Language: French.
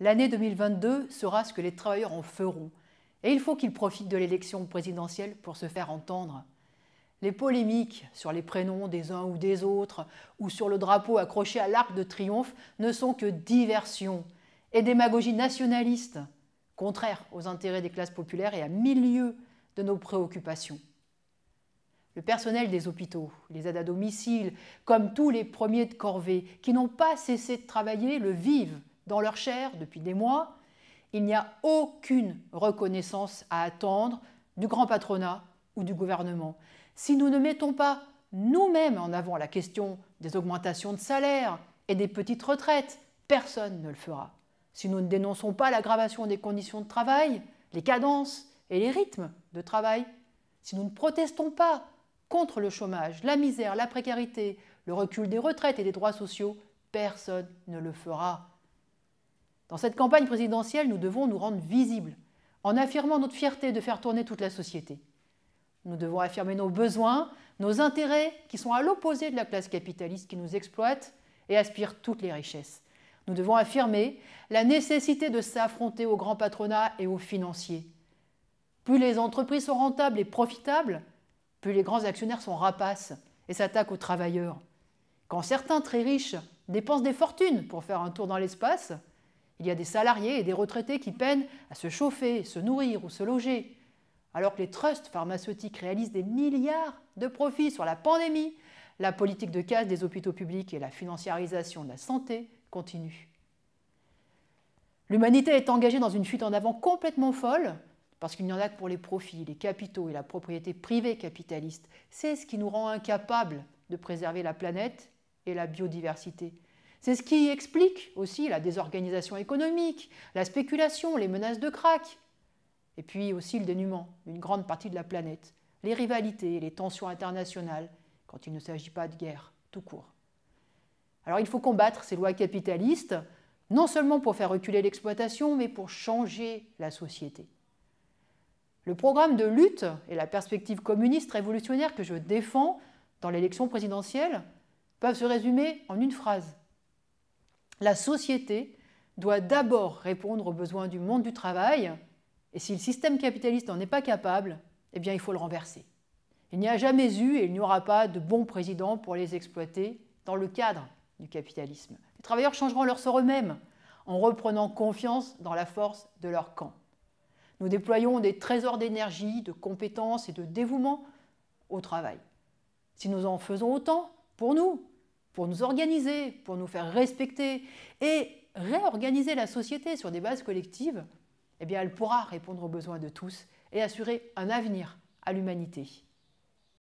L'année 2022 sera ce que les travailleurs en feront, et il faut qu'ils profitent de l'élection présidentielle pour se faire entendre. Les polémiques sur les prénoms des uns ou des autres, ou sur le drapeau accroché à l'arc de triomphe, ne sont que diversion et démagogie nationaliste, contraire aux intérêts des classes populaires et à milieu de nos préoccupations. Le personnel des hôpitaux, les aides à domicile, comme tous les premiers de corvée qui n'ont pas cessé de travailler, le vivent dans leur chair depuis des mois, il n'y a aucune reconnaissance à attendre du grand patronat ou du gouvernement. Si nous ne mettons pas nous-mêmes en avant la question des augmentations de salaire et des petites retraites, personne ne le fera. Si nous ne dénonçons pas l'aggravation des conditions de travail, les cadences et les rythmes de travail, si nous ne protestons pas contre le chômage, la misère, la précarité, le recul des retraites et des droits sociaux, personne ne le fera. Dans cette campagne présidentielle, nous devons nous rendre visibles en affirmant notre fierté de faire tourner toute la société. Nous devons affirmer nos besoins, nos intérêts qui sont à l'opposé de la classe capitaliste qui nous exploite et aspire toutes les richesses. Nous devons affirmer la nécessité de s'affronter aux grands patronats et aux financiers. Plus les entreprises sont rentables et profitables, plus les grands actionnaires sont rapaces et s'attaquent aux travailleurs. Quand certains très riches dépensent des fortunes pour faire un tour dans l'espace, il y a des salariés et des retraités qui peinent à se chauffer, se nourrir ou se loger. Alors que les trusts pharmaceutiques réalisent des milliards de profits sur la pandémie, la politique de casse des hôpitaux publics et la financiarisation de la santé continuent. L'humanité est engagée dans une fuite en avant complètement folle, parce qu'il n'y en a que pour les profits, les capitaux et la propriété privée capitaliste. C'est ce qui nous rend incapables de préserver la planète et la biodiversité. C'est ce qui explique aussi la désorganisation économique, la spéculation, les menaces de crack, et puis aussi le dénuement d'une grande partie de la planète, les rivalités, et les tensions internationales, quand il ne s'agit pas de guerre, tout court. Alors il faut combattre ces lois capitalistes, non seulement pour faire reculer l'exploitation, mais pour changer la société. Le programme de lutte et la perspective communiste révolutionnaire que je défends dans l'élection présidentielle peuvent se résumer en une phrase la société doit d'abord répondre aux besoins du monde du travail, et si le système capitaliste n'en est pas capable, eh bien il faut le renverser. Il n'y a jamais eu et il n'y aura pas de bons présidents pour les exploiter dans le cadre du capitalisme. Les travailleurs changeront leur sort eux-mêmes en reprenant confiance dans la force de leur camp. Nous déployons des trésors d'énergie, de compétences et de dévouement au travail. Si nous en faisons autant, pour nous, pour nous organiser, pour nous faire respecter et réorganiser la société sur des bases collectives, eh elle pourra répondre aux besoins de tous et assurer un avenir à l'humanité.